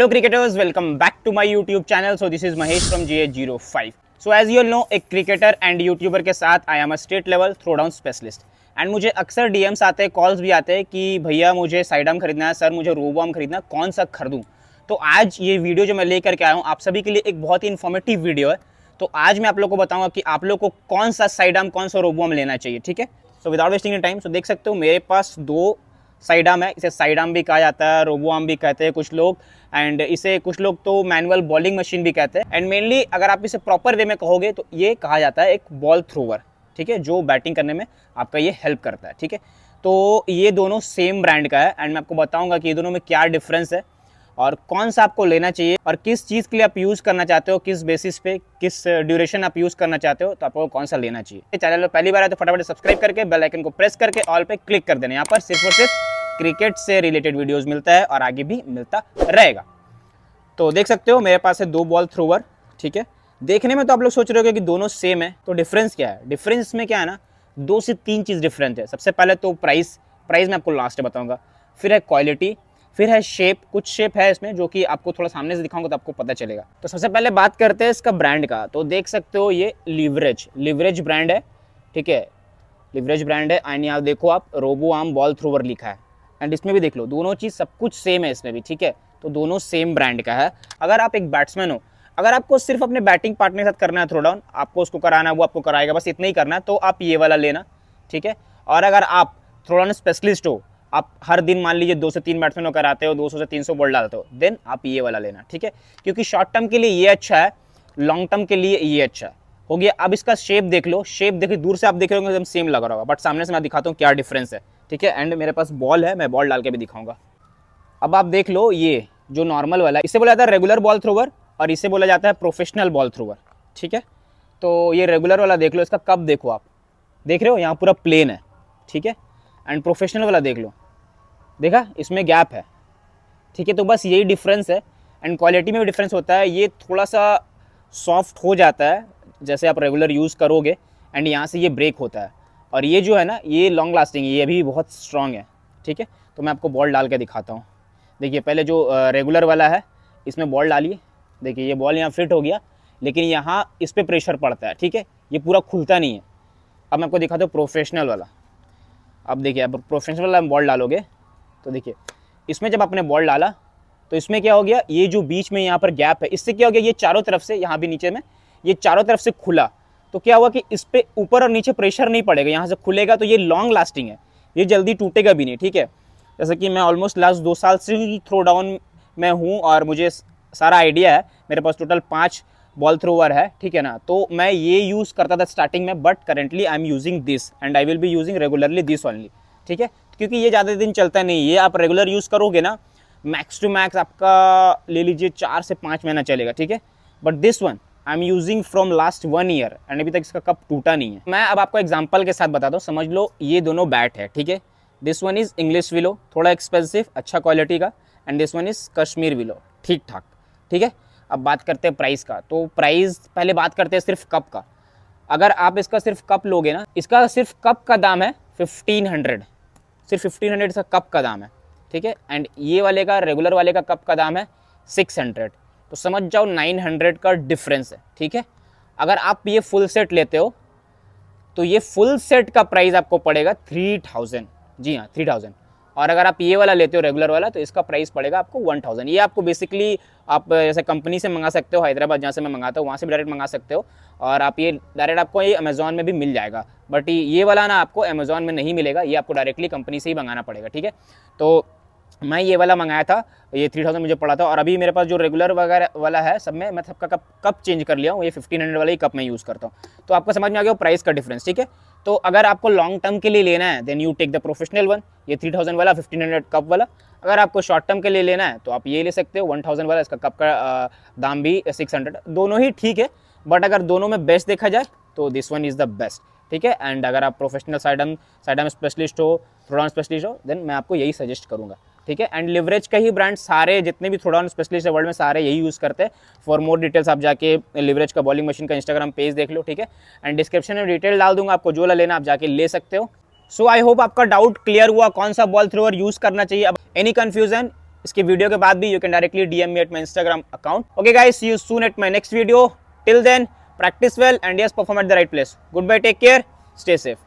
cricketers welcome back to my YouTube channel so this is Mahesh from GA zero five so as you know एक cricketer and YouTuber के साथ I am a state level throw down specialist and मुझे अक्सर DMs आते हैं calls भी आते हैं कि भैया मुझे साइडम खरीदना है सर मुझे रोबोम खरीदना कौन सा खरीदूँ तो आज ये वीडियो जो मैं लेकर के आया हूँ आप सभी के लिए एक बहुत ही इन्फॉर्मेटिव वीडियो है तो आज मैं आप लोग को बताऊँगा कि आप लोग को कौन सा साइडम कौन सा रोबोम लेना चाहिए ठीक है so without wasting time so देख सकते हो मेरे पास दो साइडाम है इसे साइडाम भी कहा जाता है रोबो आम भी कहते हैं कुछ लोग एंड इसे कुछ लोग तो मैनुअल बॉलिंग मशीन भी कहते हैं एंड मेनली अगर आप इसे प्रॉपर वे में कहोगे तो ये कहा जाता है एक बॉल थ्रोवर ठीक है जो बैटिंग करने में आपका ये हेल्प करता है ठीक है तो ये दोनों सेम ब्रांड का है एंड मैं आपको बताऊँगा कि ये दोनों में क्या डिफरेंस है और कौन सा आपको लेना चाहिए और किस चीज़ के लिए आप यूज़ करना चाहते हो किस बेसिस पे किस ड्यूरेशन आप यूज़ करना चाहते हो तो आपको कौन सा लेना चाहिए चैनल पर पहली बार है तो फटाफट सब्सक्राइब करके बेल आइकन को प्रेस करके ऑल पे क्लिक कर देना यहाँ पर सिर्फ और सिर्फ क्रिकेट से रिलेटेड वीडियोज़ मिलता है और आगे भी मिलता रहेगा तो देख सकते हो मेरे पास है दो बॉल थ्रोवर ठीक है देखने में तो आप लोग सोच रहे हो कि दोनों सेम है तो डिफरेंस क्या है डिफरेंस में क्या है ना दो से तीन चीज़ डिफरेंट है सबसे पहले तो प्राइस प्राइस मैं आपको लास्ट में फिर है क्वालिटी फिर है शेप कुछ शेप है इसमें जो कि आपको थोड़ा सामने से दिखाऊंगा तो आपको पता चलेगा तो सबसे पहले बात करते हैं इसका ब्रांड का तो देख सकते हो ये लिवरेज लिवरेज ब्रांड है ठीक है लिवरेज ब्रांड है एंड यहाँ देखो आप रोबो आम बॉल थ्रोवर लिखा है एंड इसमें भी देख लो दोनों चीज़ सब कुछ सेम है इसमें भी ठीक है तो दोनों सेम ब्रांड का है अगर आप एक बैट्समैन हो अगर आपको सिर्फ अपने बैटिंग पार्टनर के साथ करना है थ्रो डाउन आपको उसको कराना है वो आपको कराएगा बस इतना ही करना है तो आप ये वाला लेना ठीक है और अगर आप थ्रो डाउन स्पेशलिस्ट हो आप हर दिन मान लीजिए दो से तीन बैट्समैन को कराते हो दो सौ से तीन सौ बॉल डालते हो देन आप ये वाला लेना ठीक है क्योंकि शॉर्ट टर्म के लिए ये अच्छा है लॉन्ग टर्म के लिए ये अच्छा है हो गया अब इसका शेप देख लो शेप देखिए दूर से आप देख रहे होंगे एकदम सेम लग रहा होगा बट सामने से मैं दिखाता हूँ क्या डिफरेंस है ठीक है एंड मेरे पास बॉल है मैं बॉल डाल के भी दिखाऊंगा अब आप देख लो ये जो नॉर्मल वाला इसे बोला जाता है रेगुलर बॉल थ्रोवर और इसे बोला जाता है प्रोफेशनल बॉल थ्रोवर ठीक है तो ये रेगुलर वाला देख लो इसका कब देखो आप देख रहे हो यहाँ पूरा प्लेन है ठीक है एंड प्रोफेशनल वाला देख लो देखा इसमें गैप है ठीक है तो बस यही डिफरेंस है एंड क्वालिटी में भी डिफरेंस होता है ये थोड़ा सा सॉफ्ट हो जाता है जैसे आप रेगुलर यूज़ करोगे एंड यहाँ से ये ब्रेक होता है और ये जो है ना ये लॉन्ग लास्टिंग है ये अभी बहुत स्ट्रॉन्ग है ठीक है तो मैं आपको बॉल डाल के दिखाता हूँ देखिए पहले जो रेगुलर वाला है इसमें बॉल डालिए देखिए ये बॉल यहाँ फिट हो गया लेकिन यहाँ इस पर प्रेशर पड़ता है ठीक है ये पूरा खुलता नहीं है अब मैं आपको दिखाता हूँ प्रोफेशनल वाला अब देखिए अब प्रोफेशनल वाला बॉल डालोगे तो देखिए इसमें जब आपने बॉल डाला तो इसमें क्या हो गया ये जो बीच में यहाँ पर गैप है इससे क्या हो गया ये चारों तरफ से यहाँ भी नीचे में ये चारों तरफ से खुला तो क्या हुआ कि इस पर ऊपर और नीचे प्रेशर नहीं पड़ेगा यहाँ से खुलेगा तो ये लॉन्ग लास्टिंग है ये जल्दी टूटेगा भी नहीं ठीक है जैसे कि मैं ऑलमोस्ट लास्ट दो साल से ही थ्रो डाउन में हूँ और मुझे सारा आइडिया है मेरे पास टोटल पाँच बॉल थ्रोवर है ठीक है ना तो मैं ये यूज़ करता था स्टार्टिंग में but currently I am using this and I will be using regularly this only ठीक है क्योंकि ये ज़्यादा दिन चलता नहीं ये आप रेगुलर यूज़ करोगे ना मैक्स टू मैक्स आपका ले लीजिए चार से पाँच महीना चलेगा ठीक है but this one I am using from last one year and अभी तक इसका कप टूटा नहीं है मैं अब आपको एग्जाम्पल के साथ बताता हूँ समझ लो ये दोनों बैट है ठीक है this one is English willow थोड़ा एक्सपेंसिव अच्छा क्वालिटी का and this one is Kashmir willow ठीक ठाक ठीक है अब बात करते हैं प्राइस का तो प्राइस पहले बात करते हैं सिर्फ कप का अगर आप इसका सिर्फ कप लोगे ना इसका सिर्फ कप का दाम है फिफ्टीन हंड्रेड सिर्फ फिफ्टीन हंड्रेड इसका कप का दाम है ठीक है एंड ये वाले का रेगुलर वाले का कप का दाम है सिक्स हंड्रेड तो समझ जाओ 900 का डिफरेंस है ठीक है अगर आप ये फुल सेट लेते हो तो ये फुल सेट का प्राइस आपको पड़ेगा थ्री थाउजेंड जी हाँ थ्री थाउजेंड और अगर आप ये वाला लेते हो रेगुलर वाला तो इसका प्राइस पड़ेगा आपको वन थाउजेंड ये आपको बेसिकली आप जैसे कंपनी से मंगा सकते हो हैदराबाद जहाँ से मैं मंगाता हूँ वहाँ से भी डायरेक्ट मंगा सकते हो और आप ये डायरेक्ट आपको ये अमेज़ॉन में भी मिल जाएगा बट ये वाला ना आपको अमेज़ॉन में नहीं मिलेगा ये आपको डायरेक्टली कंपनी से ही मंगाना पड़ेगा ठीक है तो मैं ये वाला मंगाया था ये थ्री थाउजेंड मुझे पड़ा था और अभी मेरे पास जो रेगुलर वगैरह वाला है सब में मैं सबका कप कप चेंज कर लिया हूँ ये फिफ्टीन हंड्रेड वाला ही कप मैं यूज़ करता हूँ तो आपको समझ में आ गया प्राइस का डिफरेंस ठीक है तो अगर आपको लॉन्ग टर्म के लिए लेना है then you take the professional one ये थ्री थाउजेंड वाला फिफ्टीन हंड्रेड कप वाला अगर आपको शॉर्ट टर्म के लिए लेना है तो आप ये ले सकते हो वन थाउजेंड वाला इसका कप का दाम भी सिक्स हंड्रेड दोनों ही ठीक है बट अगर दोनों में बेस्ट देखा जाए तो this one is the best ठीक है एंड अगर आप प्रोफेशनल साइडम साइडम स्पेशलिस्ट हो प्रोडाउन स्पेशलिस्ट हो देन मैं आपको यही सजेस्ट करूँगा ठीक है एंड लिवरेज का ही ब्रांड सारे जितने भी थोड़ा स्पेशलिस्ट है वर्ल्ड में सारे यही यूज़ करते हैं फॉर मोर डिटेल्स आप जाके लिवरेज का बॉलिंग मशीन का इंस्टाग्राम पेज देख लो ठीक है एंड डिस्क्रिप्शन में डिटेल डाल दूंगा आपको जो लेना आप जाके ले सकते हो सो आई होप आपका डाउट क्लियर हुआ कौन सा बॉल थ्रोअर यूज़ करना चाहिए अब एनी कन्फ्यूजन इसकी वीडियो के बाद भी you can directly D M at my Instagram account okay guys you soon at my next video till then practice well and yes perform at the right place goodbye take care stay safe